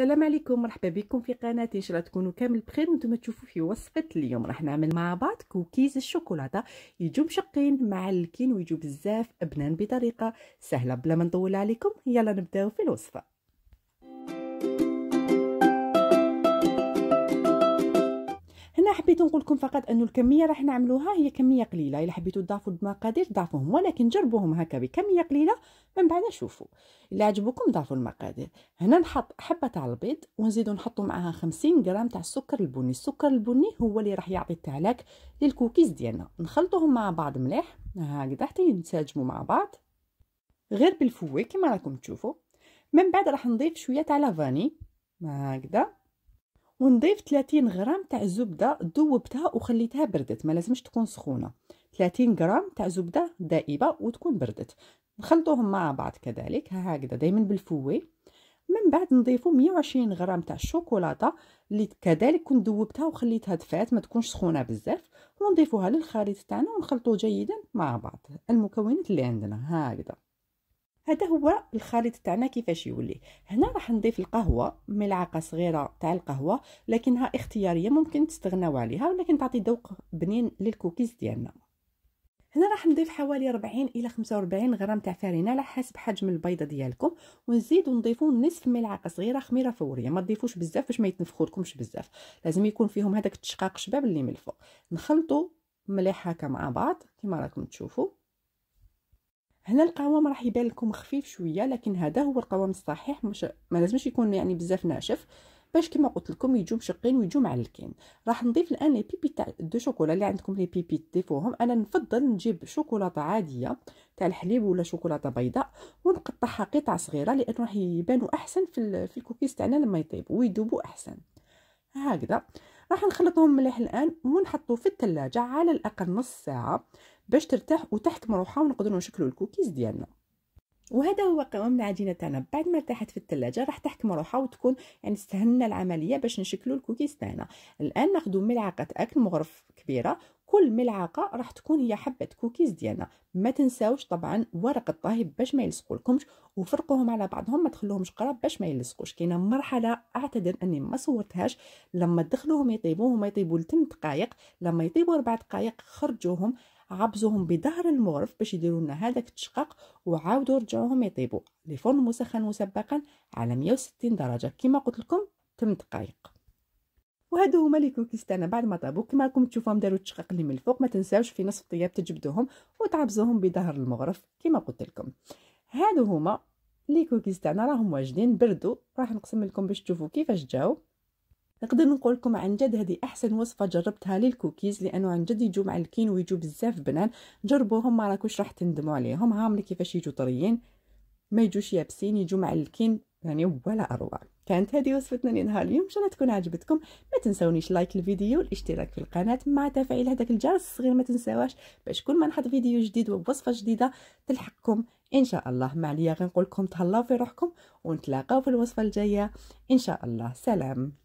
السلام عليكم مرحبا بكم في قناتي ان شاء الله تكونوا كامل بخير وانتم تشوفوا في وصفه اليوم راح نعمل مع بعض كوكيز الشوكولاته يجوا مشقين معلكين ويجوا بزاف ابنان بطريقه سهله بلا ما نطول عليكم يلا نبداو في الوصفه حبيت نقول لكم فقط انه الكميه راح نعملوها هي كميه قليله الا حبيتوا تضافوا المقادير ضافوهم ولكن جربوهم هكا بكميه قليله من بعد شوفوا الا عجبوكم ضافوا المقادير هنا نحط حبه تاع البيض ونزيدو نحطوا معاها 50 غرام تاع السكر البني السكر البني هو اللي راح يعطي التعلاك للكوكيز ديالنا نخلطوهم مع بعض مليح هكذا حتى ينسجموا مع بعض غير بالفوي كما راكم تشوفوا من بعد راح نضيف شويه تاع لافاني هكذا ونضيف 30 غرام تاع زبده ذوبتها وخليتها بردت ما لازمش تكون سخونه 30 غرام تاع زبده دائبه وتكون بردت نخلطوهم مع بعض كذلك هكذا دائما بالفوي من بعد نضيفو 120 غرام تاع الشوكولاته اللي كذلك كنت ذوبتها وخليتها دفات ما تكونش سخونه بزاف ونضيفوها للخليط تاعنا ونخلطوه جيدا مع بعض المكونات اللي عندنا هكذا هذا هو الخليط تاعنا كيفاش يولي هنا راح نضيف القهوه ملعقه صغيره تاع القهوه لكنها اختياريه ممكن تستغناو عليها ولكن تعطي ذوق بنين للكوكيز ديالنا هنا راح نضيف حوالي 40 الى 45 غرام تاع فرينه على حسب حجم البيضه ديالكم ونزيد نضيفو نصف ملعقه صغيره خميره فوريه ما تضيفوش بزاف باش ما يتنفخولكمش بزاف لازم يكون فيهم هذاك التشقاق شباب اللي من الفوق نخلطو مليح هكا مع بعض كما راكم تشوفوا هنا القوام راح يبان لكم خفيف شويه لكن هذا هو القوام الصحيح مش ما لازمش يكون يعني بزاف ناشف باش كما قلت لكم يجوا مشقين ويجوا معلكين راح نضيف الان لي بيبي تاع دو شوكولا اللي عندكم لي بيبي تضيفوهم انا نفضل نجيب شوكولاته عاديه تاع الحليب ولا شوكولاته بيضاء ونقطعها قطع صغيره لان راح يبانوا احسن في في الكوكيز تاعنا لما يطيبوا ويذوبوا احسن هكذا راح نخلطهم مليح الان ونحطو في الثلاجه على الاقل نص ساعه باش ترتاح وتحكم روحها ونقدروا نشكلوا الكوكيز ديالنا وهذا هو قوام العجينه تاعنا بعد ما ارتاحت في الثلاجه راح تحكم روحها وتكون يعني استهلنا العمليه باش نشكلوا الكوكيز تاعنا الان ناخذ ملعقه اكل مغرف كبيره كل ملعقه راح تكون هي حبه كوكيز ديالنا ما تنساوش طبعا ورق الطهي باش ما يلصقوا لكمش وفرقوهم على بعضهم ما تخلوهمش قراب باش ما يلصقوش كاينه مرحله اعتذر اني ما صورتهاش لما تدخلوهم يطيبوهم هما يطيبوا لتم دقائق لما يطيبوا ربع دقائق خرجوهم عبزوهم بظهر المغرف باش يديروا لنا هذاك التشقاق وعاودوا رجعوهم يطيبوا لفرن مسخن مسبقا على 160 درجه كما قلت لكم 8 دقائق وهادو هما لي كوكيز تاعنا بعد ما طابو كما راكم تشوفوهم داروا التشقاق اللي من الفوق ما تنساوش في نصف طياب تجبدوهم وتعبزوهم بظهر المغرف كما قلت لكم هادو هما لي كوكيز تاعنا راهم واجدين بردوا راح نقسم لكم باش تشوفوا كيفاش جاو نقدر نقول لكم عن جد هذه احسن وصفه جربتها للكوكيز لانه عن جد يجوا مع الكين ويجوا بزاف بنان جربوهم ما راكوش راح تندموا عليهم هاملي كيفاش يجوا طريين ما يجوش يابسين يجوا مع الكين يعني ولا اروع كانت هذه وصفتنا لنهار اليوم ان شاء الله تكون عجبتكم ما تنسونيش لايك الفيديو والاشتراك في القناه مع تفعيل هذاك الجرس الصغير ما تنساوش باش كل ما نحط فيديو جديد ووصفه جديده تلحقكم ان شاء الله ما عليا غنقول لكم تهلاو في روحكم ونتلاقاو في الوصفه الجايه ان شاء الله سلام